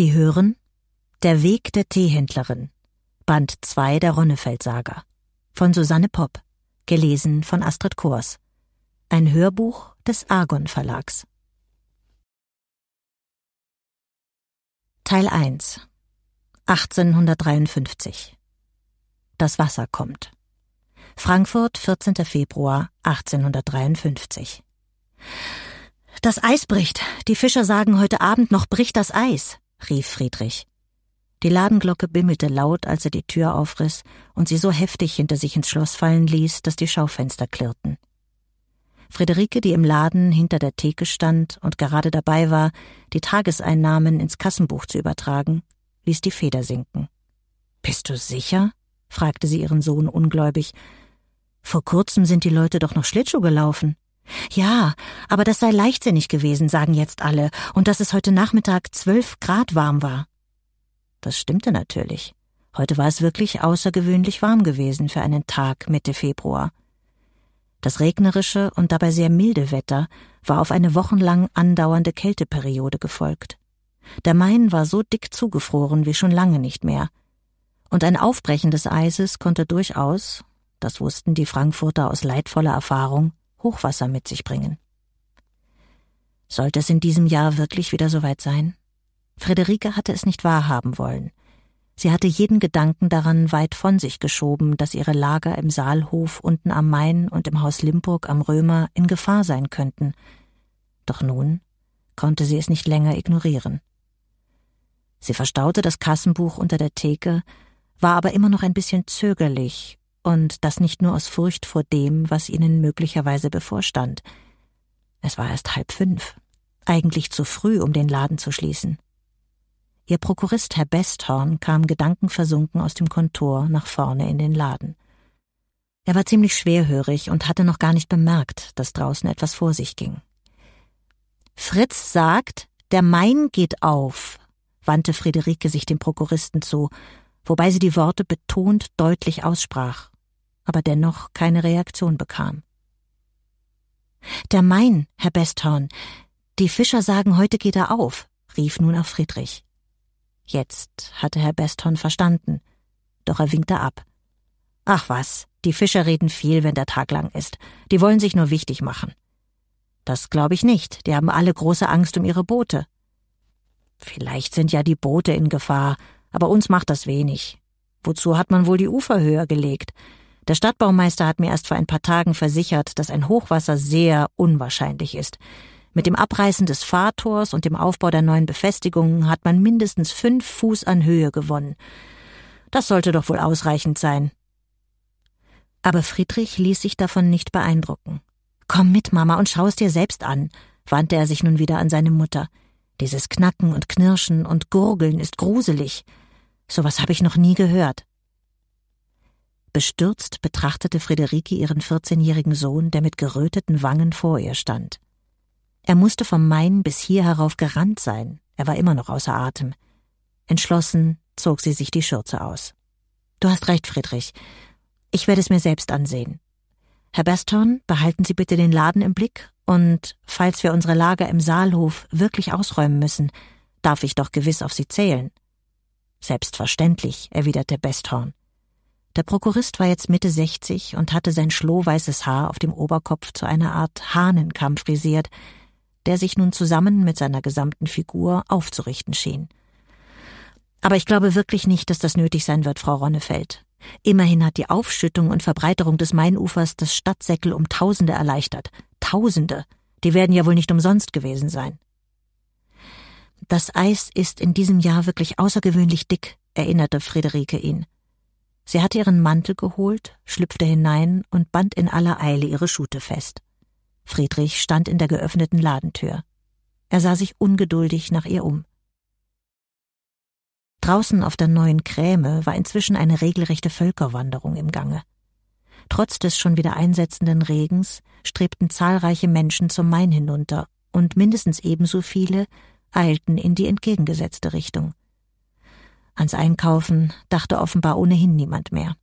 Sie hören Der Weg der Teehändlerin, Band 2 der Ronnefeld-Saga von Susanne Popp, gelesen von Astrid Kors. Ein Hörbuch des Argon Verlags. Teil 1 1853 Das Wasser kommt. Frankfurt, 14. Februar 1853. Das Eis bricht. Die Fischer sagen heute Abend noch bricht das Eis rief Friedrich. Die Ladenglocke bimmelte laut, als er die Tür aufriss und sie so heftig hinter sich ins Schloss fallen ließ, dass die Schaufenster klirrten. Friederike, die im Laden hinter der Theke stand und gerade dabei war, die Tageseinnahmen ins Kassenbuch zu übertragen, ließ die Feder sinken. Bist du sicher? fragte sie ihren Sohn ungläubig. Vor kurzem sind die Leute doch noch Schlittschuh gelaufen. Ja, aber das sei leichtsinnig gewesen, sagen jetzt alle, und dass es heute Nachmittag zwölf Grad warm war. Das stimmte natürlich. Heute war es wirklich außergewöhnlich warm gewesen für einen Tag Mitte Februar. Das regnerische und dabei sehr milde Wetter war auf eine wochenlang andauernde Kälteperiode gefolgt. Der Main war so dick zugefroren wie schon lange nicht mehr. Und ein Aufbrechen des Eises konnte durchaus, das wussten die Frankfurter aus leidvoller Erfahrung, Hochwasser mit sich bringen. Sollte es in diesem Jahr wirklich wieder soweit sein? Friederike hatte es nicht wahrhaben wollen. Sie hatte jeden Gedanken daran weit von sich geschoben, dass ihre Lager im Saalhof unten am Main und im Haus Limburg am Römer in Gefahr sein könnten. Doch nun konnte sie es nicht länger ignorieren. Sie verstaute das Kassenbuch unter der Theke, war aber immer noch ein bisschen zögerlich und das nicht nur aus Furcht vor dem, was ihnen möglicherweise bevorstand. Es war erst halb fünf, eigentlich zu früh, um den Laden zu schließen. Ihr Prokurist Herr Besthorn kam gedankenversunken aus dem Kontor nach vorne in den Laden. Er war ziemlich schwerhörig und hatte noch gar nicht bemerkt, dass draußen etwas vor sich ging. Fritz sagt, der Main geht auf, wandte Friederike sich dem Prokuristen zu, wobei sie die Worte betont deutlich aussprach aber dennoch keine Reaktion bekam. Der Main, Herr Besthorn, die Fischer sagen, heute geht er auf, rief nun auch Friedrich. Jetzt hatte Herr Besthorn verstanden, doch er winkte ab. Ach was, die Fischer reden viel, wenn der Tag lang ist. Die wollen sich nur wichtig machen. Das glaube ich nicht. Die haben alle große Angst um ihre Boote. Vielleicht sind ja die Boote in Gefahr, aber uns macht das wenig. Wozu hat man wohl die Ufer höher gelegt? Der Stadtbaumeister hat mir erst vor ein paar Tagen versichert, dass ein Hochwasser sehr unwahrscheinlich ist. Mit dem Abreißen des Fahrtors und dem Aufbau der neuen Befestigungen hat man mindestens fünf Fuß an Höhe gewonnen. Das sollte doch wohl ausreichend sein. Aber Friedrich ließ sich davon nicht beeindrucken. Komm mit, Mama, und schau es dir selbst an, wandte er sich nun wieder an seine Mutter. Dieses Knacken und Knirschen und Gurgeln ist gruselig. Sowas habe ich noch nie gehört. Bestürzt betrachtete Friederike ihren 14-jährigen Sohn, der mit geröteten Wangen vor ihr stand. Er musste vom Main bis hier herauf gerannt sein. Er war immer noch außer Atem. Entschlossen zog sie sich die Schürze aus. Du hast recht, Friedrich. Ich werde es mir selbst ansehen. Herr Baston, behalten Sie bitte den Laden im Blick und, falls wir unsere Lager im Saalhof wirklich ausräumen müssen, darf ich doch gewiss auf Sie zählen. Selbstverständlich, erwiderte Besthorn. Der Prokurist war jetzt Mitte 60 und hatte sein schlohweißes Haar auf dem Oberkopf zu einer Art Hahnenkamm frisiert, der sich nun zusammen mit seiner gesamten Figur aufzurichten schien. Aber ich glaube wirklich nicht, dass das nötig sein wird, Frau Ronnefeld. Immerhin hat die Aufschüttung und Verbreiterung des Mainufers das Stadtsäckel um Tausende erleichtert. Tausende. Die werden ja wohl nicht umsonst gewesen sein. Das Eis ist in diesem Jahr wirklich außergewöhnlich dick, erinnerte Friederike ihn. Sie hatte ihren Mantel geholt, schlüpfte hinein und band in aller Eile ihre Schute fest. Friedrich stand in der geöffneten Ladentür. Er sah sich ungeduldig nach ihr um. Draußen auf der neuen Kräme war inzwischen eine regelrechte Völkerwanderung im Gange. Trotz des schon wieder einsetzenden Regens strebten zahlreiche Menschen zum Main hinunter, und mindestens ebenso viele eilten in die entgegengesetzte Richtung. Ans Einkaufen dachte offenbar ohnehin niemand mehr.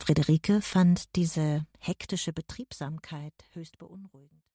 Friederike fand diese hektische Betriebsamkeit höchst beunruhigend.